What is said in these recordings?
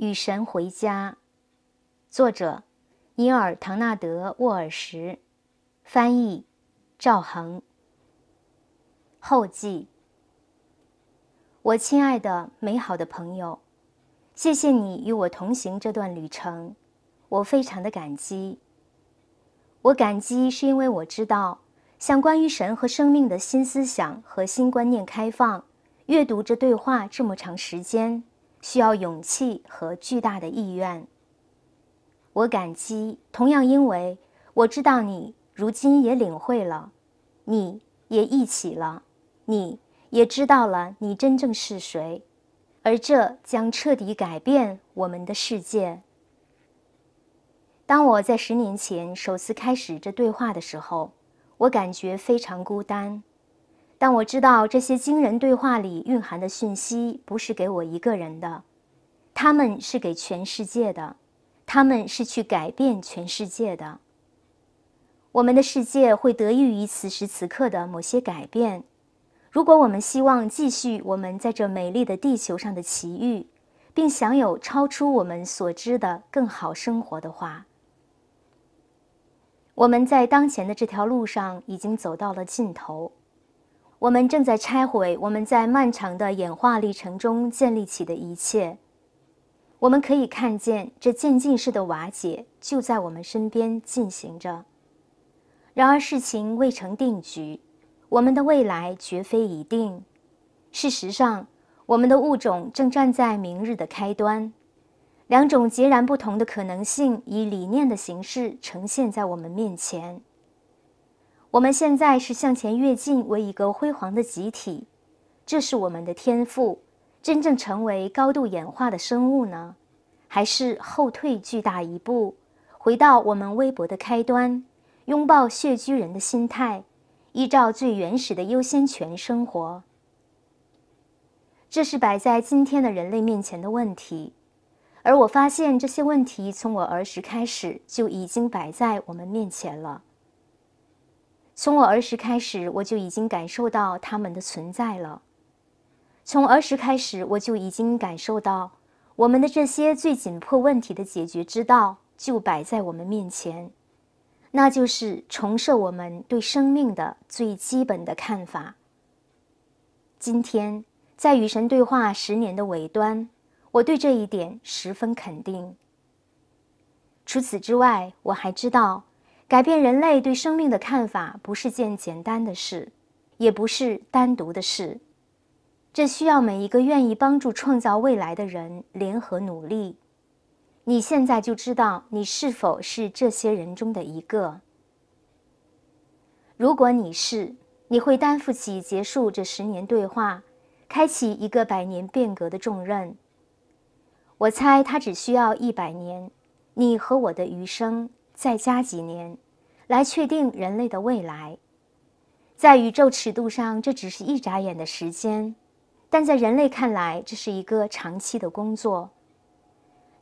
《与神回家》，作者尼尔·唐纳德·沃尔什，翻译赵恒。后记：我亲爱的、美好的朋友，谢谢你与我同行这段旅程，我非常的感激。我感激是因为我知道，像关于神和生命的新思想和新观念开放，阅读这对话这么长时间。需要勇气和巨大的意愿。我感激，同样，因为我知道你如今也领会了，你也忆起了，你也知道了你真正是谁，而这将彻底改变我们的世界。当我在十年前首次开始这对话的时候，我感觉非常孤单。但我知道这些惊人对话里蕴含的讯息不是给我一个人的，他们是给全世界的，他们是去改变全世界的。我们的世界会得益于此时此刻的某些改变，如果我们希望继续我们在这美丽的地球上的奇遇，并享有超出我们所知的更好生活的话，我们在当前的这条路上已经走到了尽头。我们正在拆毁我们在漫长的演化历程中建立起的一切。我们可以看见这渐进式的瓦解就在我们身边进行着。然而，事情未成定局，我们的未来绝非一定。事实上，我们的物种正站在明日的开端。两种截然不同的可能性以理念的形式呈现在我们面前。我们现在是向前跃进，为一个辉煌的集体，这是我们的天赋。真正成为高度演化的生物呢，还是后退巨大一步，回到我们微薄的开端，拥抱穴居人的心态，依照最原始的优先权生活？这是摆在今天的人类面前的问题。而我发现，这些问题从我儿时开始就已经摆在我们面前了。从我儿时开始，我就已经感受到他们的存在了。从儿时开始，我就已经感受到我们的这些最紧迫问题的解决之道就摆在我们面前，那就是重设我们对生命的最基本的看法。今天，在与神对话十年的尾端，我对这一点十分肯定。除此之外，我还知道。改变人类对生命的看法不是件简单的事，也不是单独的事，这需要每一个愿意帮助创造未来的人联合努力。你现在就知道你是否是这些人中的一个。如果你是，你会担负起结束这十年对话，开启一个百年变革的重任。我猜他只需要一百年，你和我的余生。再加几年，来确定人类的未来，在宇宙尺度上，这只是一眨眼的时间；但在人类看来，这是一个长期的工作。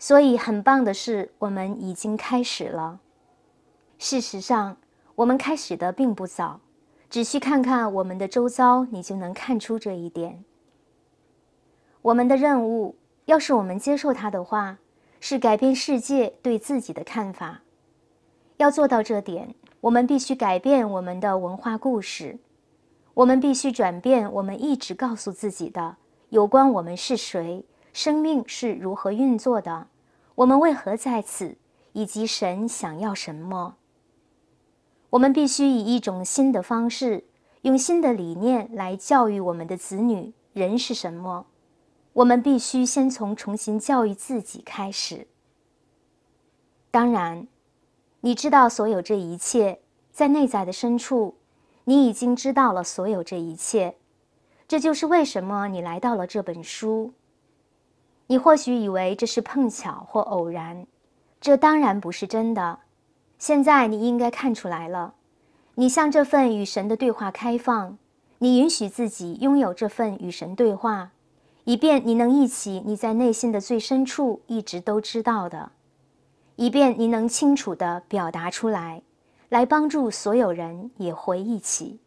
所以，很棒的是，我们已经开始了。事实上，我们开始的并不早，只需看看我们的周遭，你就能看出这一点。我们的任务，要是我们接受它的话，是改变世界对自己的看法。要做到这点，我们必须改变我们的文化故事，我们必须转变我们一直告诉自己的有关我们是谁、生命是如何运作的、我们为何在此，以及神想要什么。我们必须以一种新的方式，用新的理念来教育我们的子女。人是什么？我们必须先从重新教育自己开始。当然。你知道所有这一切，在内在的深处，你已经知道了所有这一切。这就是为什么你来到了这本书。你或许以为这是碰巧或偶然，这当然不是真的。现在你应该看出来了，你向这份与神的对话开放，你允许自己拥有这份与神对话，以便你能忆起你在内心的最深处一直都知道的。以便你能清楚的表达出来，来帮助所有人也回忆起。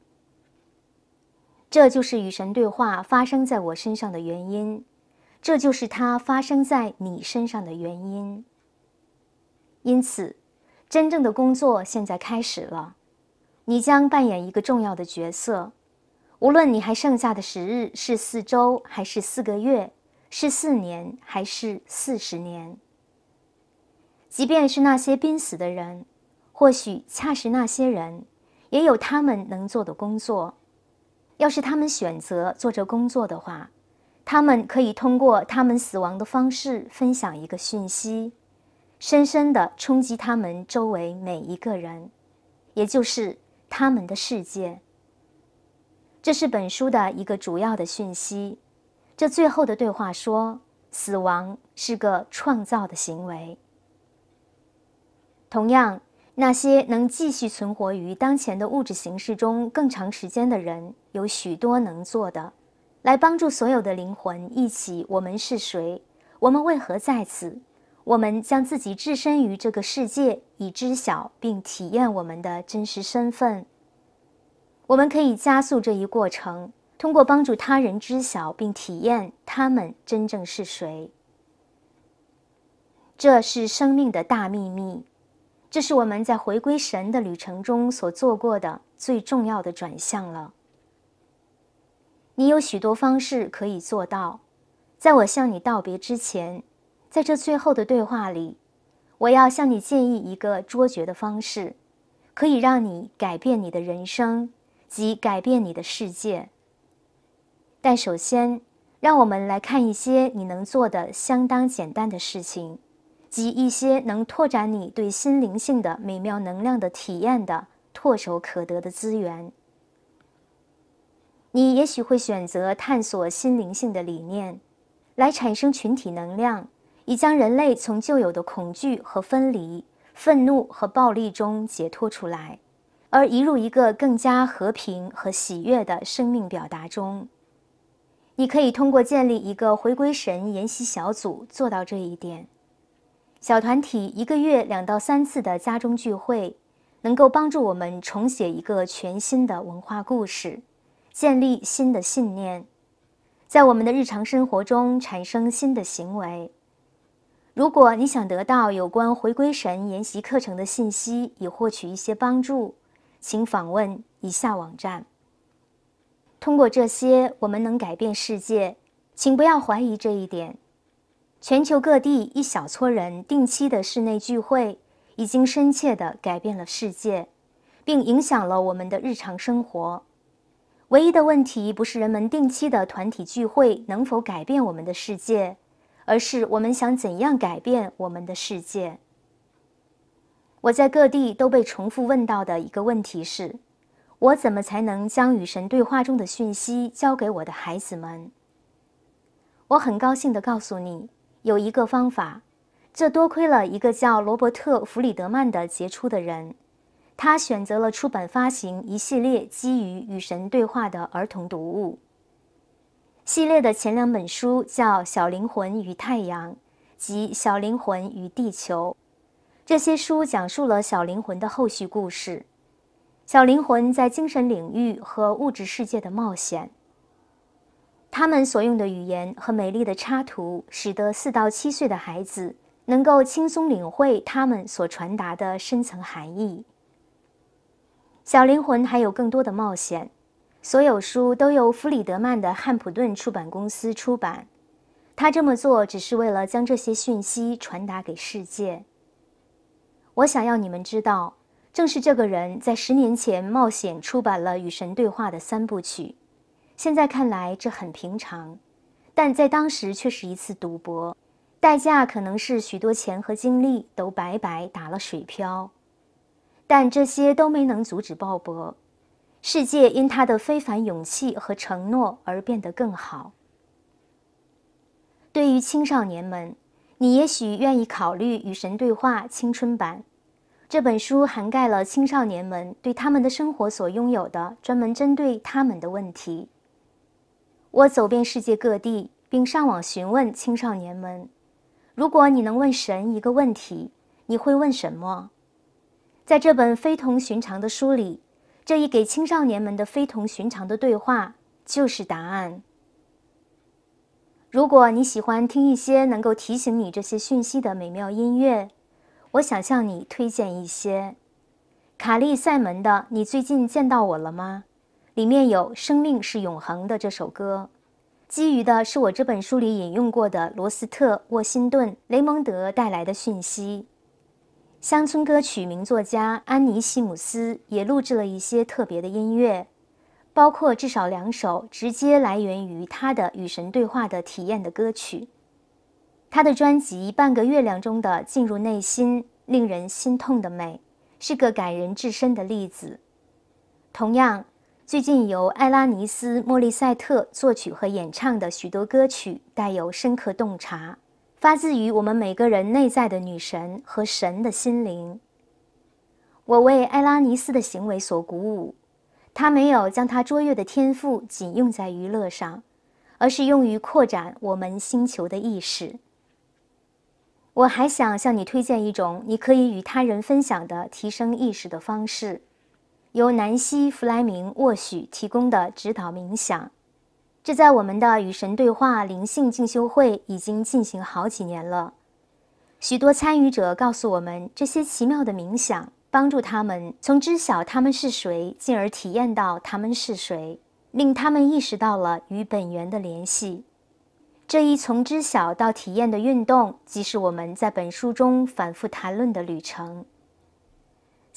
这就是与神对话发生在我身上的原因，这就是它发生在你身上的原因。因此，真正的工作现在开始了，你将扮演一个重要的角色。无论你还剩下的时日是四周，还是四个月，是四年，还是四十年。即便是那些濒死的人，或许恰是那些人，也有他们能做的工作。要是他们选择做这工作的话，他们可以通过他们死亡的方式分享一个讯息，深深的冲击他们周围每一个人，也就是他们的世界。这是本书的一个主要的讯息。这最后的对话说：“死亡是个创造的行为。”同样，那些能继续存活于当前的物质形式中更长时间的人，有许多能做的，来帮助所有的灵魂一起：我们是谁？我们为何在此？我们将自己置身于这个世界，以知晓并体验我们的真实身份。我们可以加速这一过程，通过帮助他人知晓并体验他们真正是谁。这是生命的大秘密。这是我们在回归神的旅程中所做过的最重要的转向了。你有许多方式可以做到。在我向你道别之前，在这最后的对话里，我要向你建议一个卓绝的方式，可以让你改变你的人生及改变你的世界。但首先，让我们来看一些你能做的相当简单的事情。及一些能拓展你对心灵性的美妙能量的体验的唾手可得的资源，你也许会选择探索心灵性的理念，来产生群体能量，以将人类从旧有的恐惧和分离、愤怒和暴力中解脱出来，而移入一个更加和平和喜悦的生命表达中。你可以通过建立一个回归神研习小组做到这一点。小团体一个月两到三次的家中聚会，能够帮助我们重写一个全新的文化故事，建立新的信念，在我们的日常生活中产生新的行为。如果你想得到有关回归神研习课程的信息，以获取一些帮助，请访问以下网站。通过这些，我们能改变世界，请不要怀疑这一点。全球各地一小撮人定期的室内聚会，已经深切地改变了世界，并影响了我们的日常生活。唯一的问题不是人们定期的团体聚会能否改变我们的世界，而是我们想怎样改变我们的世界。我在各地都被重复问到的一个问题是：我怎么才能将与神对话中的讯息交给我的孩子们？我很高兴地告诉你。有一个方法，这多亏了一个叫罗伯特·弗里德曼的杰出的人，他选择了出版发行一系列基于与神对话的儿童读物。系列的前两本书叫《小灵魂与太阳》及《小灵魂与地球》，这些书讲述了小灵魂的后续故事，小灵魂在精神领域和物质世界的冒险。他们所用的语言和美丽的插图，使得四到七岁的孩子能够轻松领会他们所传达的深层含义。小灵魂还有更多的冒险。所有书都由弗里德曼的汉普顿出版公司出版。他这么做只是为了将这些讯息传达给世界。我想要你们知道，正是这个人在十年前冒险出版了《与神对话》的三部曲。现在看来这很平常，但在当时却是一次赌博，代价可能是许多钱和精力都白白打了水漂。但这些都没能阻止鲍勃，世界因他的非凡勇气和承诺而变得更好。对于青少年们，你也许愿意考虑《与神对话》青春版，这本书涵盖了青少年们对他们的生活所拥有的，专门针对他们的问题。我走遍世界各地，并上网询问青少年们：“如果你能问神一个问题，你会问什么？”在这本非同寻常的书里，这一给青少年们的非同寻常的对话就是答案。如果你喜欢听一些能够提醒你这些讯息的美妙音乐，我想向你推荐一些卡利塞门的《你最近见到我了吗》。里面有《生命是永恒》的这首歌，基于的是我这本书里引用过的罗斯特沃辛顿雷蒙德带来的讯息。乡村歌曲名作家安妮西姆斯也录制了一些特别的音乐，包括至少两首直接来源于他的与神对话的体验的歌曲。他的专辑《半个月亮》中的《进入内心》令人心痛的美，是个感人至深的例子。同样。最近由艾拉尼斯·莫利塞特作曲和演唱的许多歌曲带有深刻洞察，发自于我们每个人内在的女神和神的心灵。我为艾拉尼斯的行为所鼓舞，他没有将他卓越的天赋仅用在娱乐上，而是用于扩展我们星球的意识。我还想向你推荐一种你可以与他人分享的提升意识的方式。由南希·弗莱明沃许提供的指导冥想，这在我们的与神对话灵性进修会已经进行好几年了。许多参与者告诉我们，这些奇妙的冥想帮助他们从知晓他们是谁，进而体验到他们是谁，令他们意识到了与本源的联系。这一从知晓到体验的运动，即是我们在本书中反复谈论的旅程。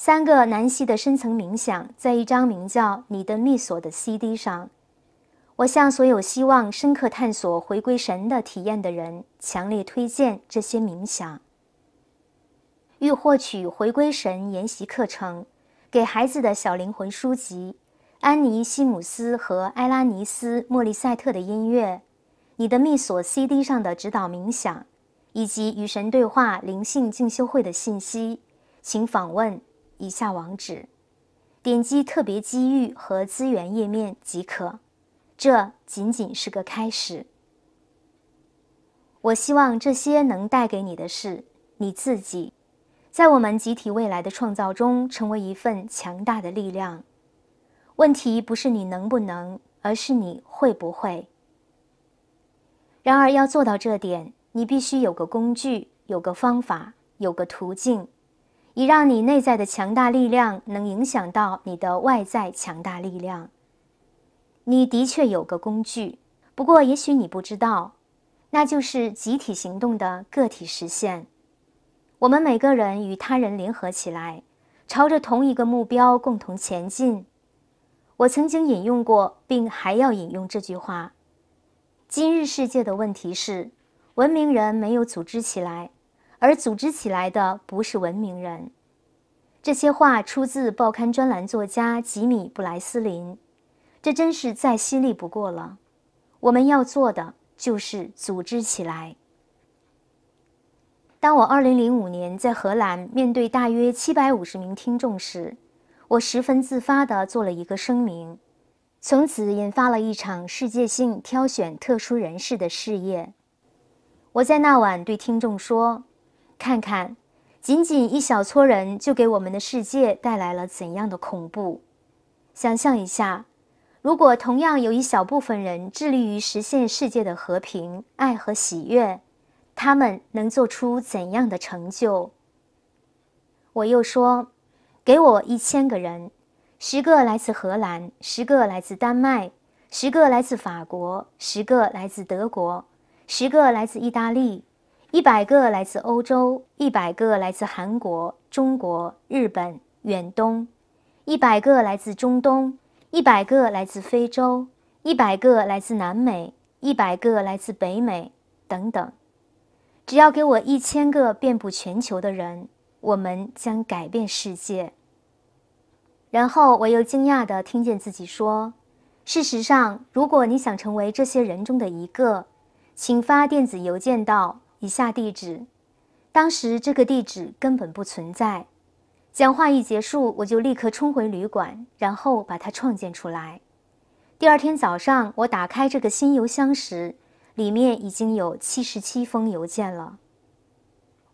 三个南希的深层冥想在一张名叫《你的密锁》的 CD 上。我向所有希望深刻探索回归神的体验的人强烈推荐这些冥想。欲获取回归神研习课程、给孩子的小灵魂书籍、安妮·西姆斯和埃拉尼斯·莫利塞特的音乐、《你的密锁》CD 上的指导冥想，以及与神对话灵性进修会的信息，请访问。以下网址，点击“特别机遇和资源”页面即可。这仅仅是个开始。我希望这些能带给你的，是你自己在我们集体未来的创造中，成为一份强大的力量。问题不是你能不能，而是你会不会。然而要做到这点，你必须有个工具，有个方法，有个途径。以让你内在的强大力量能影响到你的外在强大力量。你的确有个工具，不过也许你不知道，那就是集体行动的个体实现。我们每个人与他人联合起来，朝着同一个目标共同前进。我曾经引用过，并还要引用这句话：“今日世界的问题是，文明人没有组织起来。”而组织起来的不是文明人。这些话出自报刊专栏作家吉米·布莱斯林，这真是再犀利不过了。我们要做的就是组织起来。当我2005年在荷兰面对大约750名听众时，我十分自发地做了一个声明，从此引发了一场世界性挑选特殊人士的事业。我在那晚对听众说。看看，仅仅一小撮人就给我们的世界带来了怎样的恐怖！想象一下，如果同样有一小部分人致力于实现世界的和平、爱和喜悦，他们能做出怎样的成就？我又说，给我一千个人，十个来自荷兰，十个来自丹麦，十个来自法国，十个来自德国，十个来自意大利。一百个来自欧洲，一百个来自韩国、中国、日本、远东，一百个来自中东，一百个来自非洲，一百个来自南美，一百个来自北美，等等。只要给我一千个遍布全球的人，我们将改变世界。然后我又惊讶地听见自己说：“事实上，如果你想成为这些人中的一个，请发电子邮件到。”以下地址，当时这个地址根本不存在。讲话一结束，我就立刻冲回旅馆，然后把它创建出来。第二天早上，我打开这个新邮箱时，里面已经有七十七封邮件了。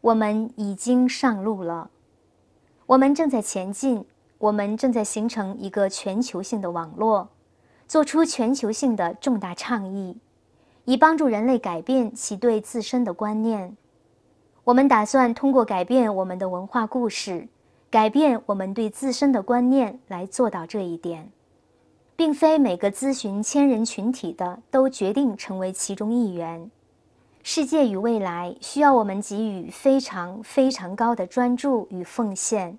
我们已经上路了，我们正在前进，我们正在形成一个全球性的网络，做出全球性的重大倡议。以帮助人类改变其对自身的观念，我们打算通过改变我们的文化故事，改变我们对自身的观念来做到这一点。并非每个咨询千人群体的都决定成为其中一员。世界与未来需要我们给予非常非常高的专注与奉献。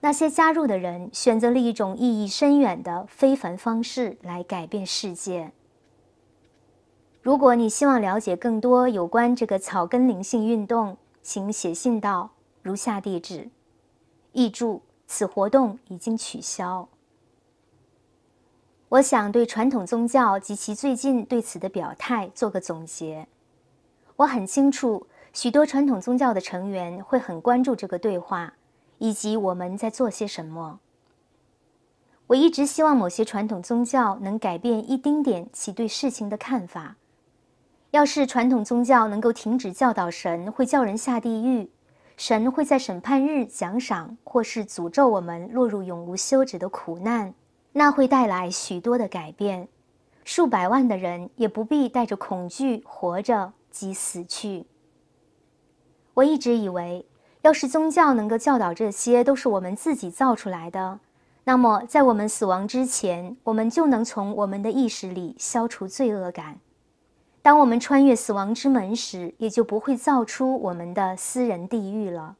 那些加入的人选择了一种意义深远的非凡方式来改变世界。如果你希望了解更多有关这个草根灵性运动，请写信到如下地址。译注：此活动已经取消。我想对传统宗教及其最近对此的表态做个总结。我很清楚，许多传统宗教的成员会很关注这个对话以及我们在做些什么。我一直希望某些传统宗教能改变一丁点其对事情的看法。要是传统宗教能够停止教导神会叫人下地狱，神会在审判日奖赏或是诅咒我们落入永无休止的苦难，那会带来许多的改变，数百万的人也不必带着恐惧活着及死去。我一直以为，要是宗教能够教导这些都是我们自己造出来的，那么在我们死亡之前，我们就能从我们的意识里消除罪恶感。当我们穿越死亡之门时，也就不会造出我们的私人地狱了。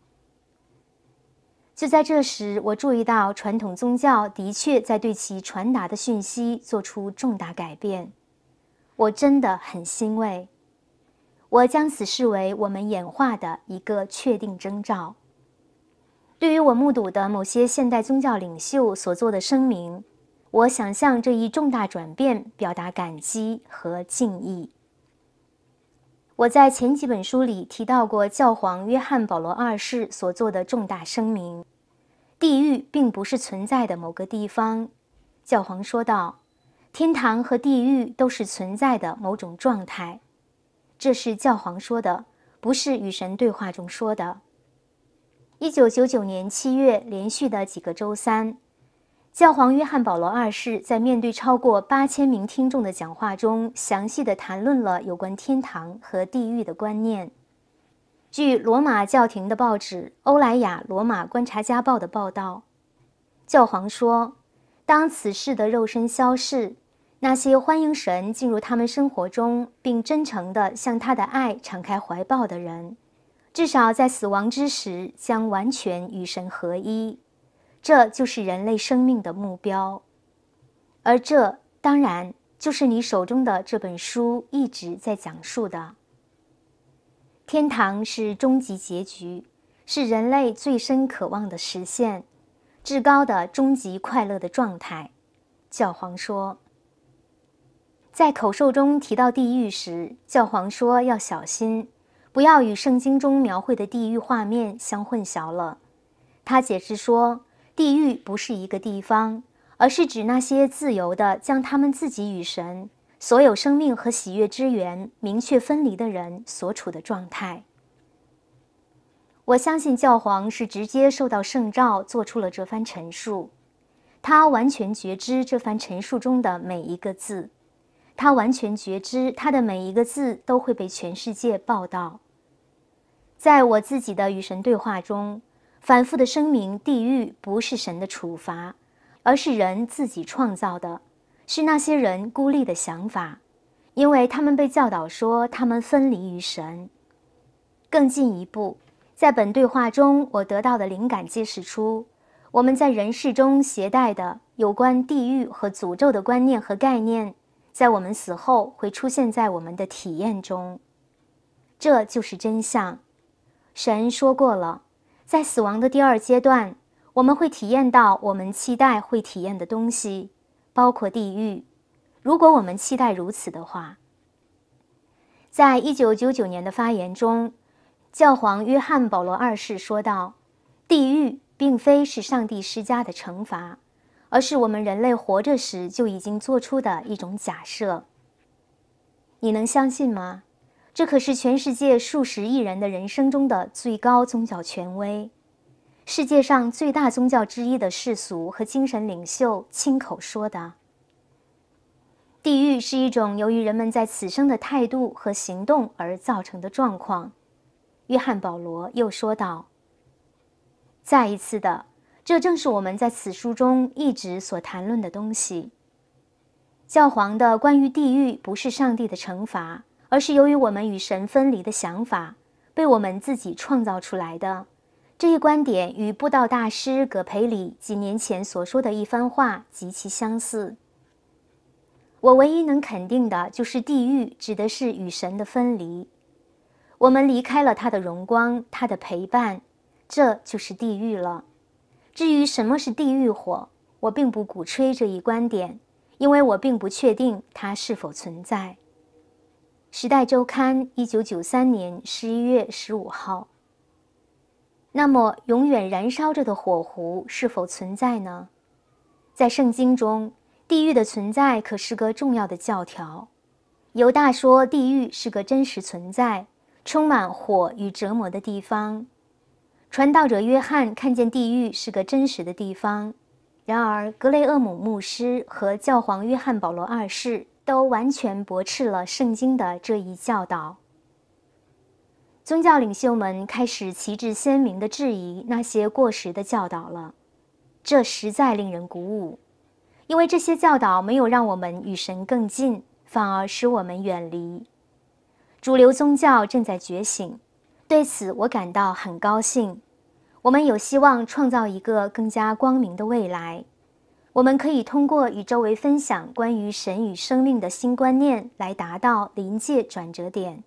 就在这时，我注意到传统宗教的确在对其传达的讯息做出重大改变，我真的很欣慰，我将此视为我们演化的一个确定征兆。对于我目睹的某些现代宗教领袖所做的声明，我想向这一重大转变表达感激和敬意。我在前几本书里提到过教皇约翰保罗二世所做的重大声明：地狱并不是存在的某个地方，教皇说道，天堂和地狱都是存在的某种状态。这是教皇说的，不是与神对话中说的。一九九九年七月，连续的几个周三。教皇约翰保罗二世在面对超过八千名听众的讲话中，详细的谈论了有关天堂和地狱的观念。据罗马教廷的报纸《欧莱雅罗马观察家报》的报道，教皇说：“当此世的肉身消逝，那些欢迎神进入他们生活中，并真诚的向他的爱敞开怀抱的人，至少在死亡之时将完全与神合一。”这就是人类生命的目标，而这当然就是你手中的这本书一直在讲述的。天堂是终极结局，是人类最深渴望的实现，至高的终极快乐的状态。教皇说，在口授中提到地狱时，教皇说要小心，不要与圣经中描绘的地狱画面相混淆了。他解释说。地狱不是一个地方，而是指那些自由地将他们自己与神、所有生命和喜悦之源明确分离的人所处的状态。我相信教皇是直接受到圣召做出了这番陈述，他完全觉知这番陈述中的每一个字，他完全觉知他的每一个字都会被全世界报道。在我自己的与神对话中。反复的声明：地狱不是神的处罚，而是人自己创造的，是那些人孤立的想法，因为他们被教导说他们分离于神。更进一步，在本对话中我得到的灵感揭示出，我们在人世中携带的有关地狱和诅咒的观念和概念，在我们死后会出现在我们的体验中。这就是真相。神说过了。在死亡的第二阶段，我们会体验到我们期待会体验的东西，包括地狱。如果我们期待如此的话，在一九九九年的发言中，教皇约翰保罗二世说道：“地狱并非是上帝施加的惩罚，而是我们人类活着时就已经做出的一种假设。你能相信吗？”这可是全世界数十亿人的人生中的最高宗教权威，世界上最大宗教之一的世俗和精神领袖亲口说的。地狱是一种由于人们在此生的态度和行动而造成的状况。约翰·保罗又说道：“再一次的，这正是我们在此书中一直所谈论的东西。教皇的关于地狱不是上帝的惩罚。”而是由于我们与神分离的想法被我们自己创造出来的这一观点，与布道大师葛培里几年前所说的一番话极其相似。我唯一能肯定的就是，地狱指的是与神的分离，我们离开了他的荣光，他的陪伴，这就是地狱了。至于什么是地狱火，我并不鼓吹这一观点，因为我并不确定它是否存在。《时代周刊》一九九三年十一月十五号。那么，永远燃烧着的火狐是否存在呢？在圣经中，地狱的存在可是个重要的教条。犹大说，地狱是个真实存在、充满火与折磨的地方。传道者约翰看见地狱是个真实的地方。然而，格雷厄姆牧师和教皇约翰保罗二世。都完全驳斥了圣经的这一教导。宗教领袖们开始旗帜鲜明的质疑那些过时的教导了，这实在令人鼓舞，因为这些教导没有让我们与神更近，反而使我们远离。主流宗教正在觉醒，对此我感到很高兴。我们有希望创造一个更加光明的未来。我们可以通过与周围分享关于神与生命的新观念来达到临界转折点。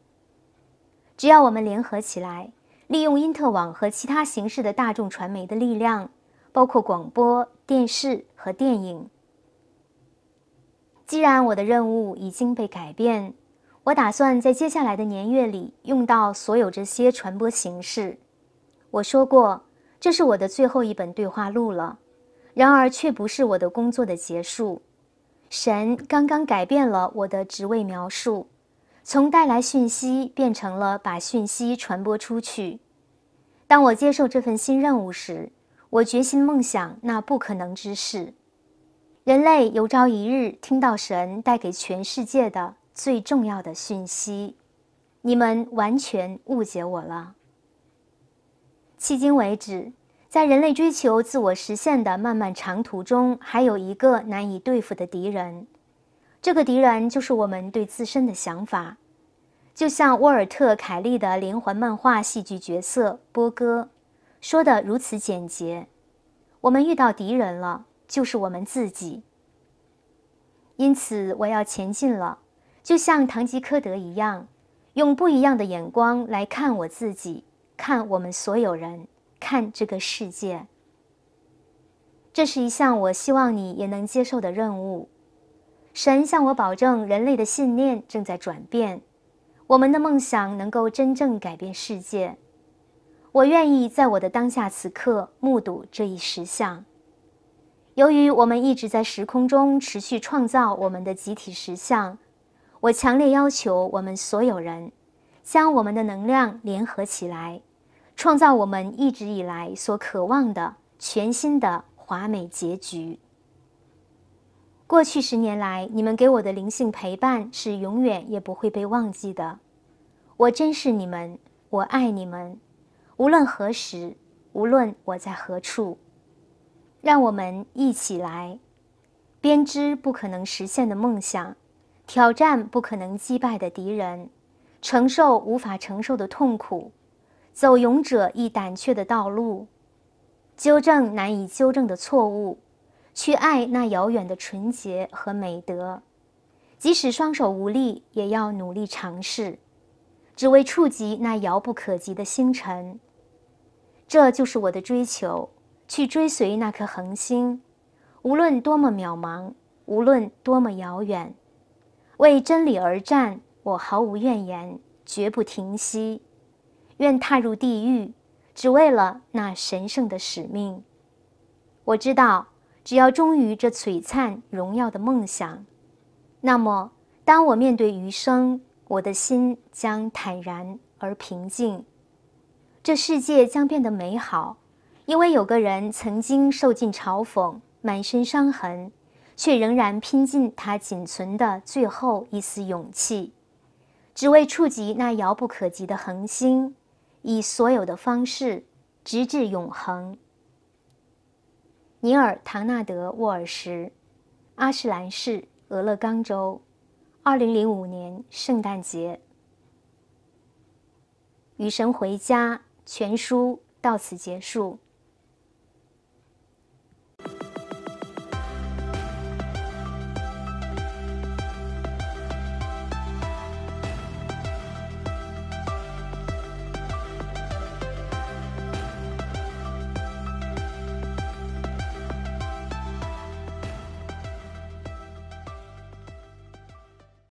只要我们联合起来，利用因特网和其他形式的大众传媒的力量，包括广播电视和电影。既然我的任务已经被改变，我打算在接下来的年月里用到所有这些传播形式。我说过，这是我的最后一本对话录了。然而，却不是我的工作的结束。神刚刚改变了我的职位描述，从带来讯息变成了把讯息传播出去。当我接受这份新任务时，我决心梦想那不可能之事：人类有朝一日听到神带给全世界的最重要的讯息。你们完全误解我了。迄今为止。在人类追求自我实现的漫漫长途中，还有一个难以对付的敌人，这个敌人就是我们对自身的想法。就像沃尔特·凯利的连环漫画戏剧角色波哥说的如此简洁：“我们遇到敌人了，就是我们自己。”因此，我要前进了，就像唐吉诃德一样，用不一样的眼光来看我自己，看我们所有人。看这个世界，这是一项我希望你也能接受的任务。神向我保证，人类的信念正在转变，我们的梦想能够真正改变世界。我愿意在我的当下此刻目睹这一实相。由于我们一直在时空中持续创造我们的集体实相，我强烈要求我们所有人将我们的能量联合起来。创造我们一直以来所渴望的全新的华美结局。过去十年来，你们给我的灵性陪伴是永远也不会被忘记的。我珍视你们，我爱你们。无论何时，无论我在何处，让我们一起来编织不可能实现的梦想，挑战不可能击败的敌人，承受无法承受的痛苦。走勇者亦胆怯的道路，纠正难以纠正的错误，去爱那遥远的纯洁和美德，即使双手无力，也要努力尝试，只为触及那遥不可及的星辰。这就是我的追求，去追随那颗恒星，无论多么渺茫，无论多么遥远，为真理而战，我毫无怨言，绝不停息。愿踏入地狱，只为了那神圣的使命。我知道，只要忠于这璀璨荣耀的梦想，那么当我面对余生，我的心将坦然而平静。这世界将变得美好，因为有个人曾经受尽嘲讽，满身伤痕，却仍然拼尽他仅存的最后一丝勇气，只为触及那遥不可及的恒星。以所有的方式，直至永恒。尼尔·唐纳德·沃尔什，阿什兰市，俄勒冈州，二零零五年圣诞节。雨神回家全书到此结束。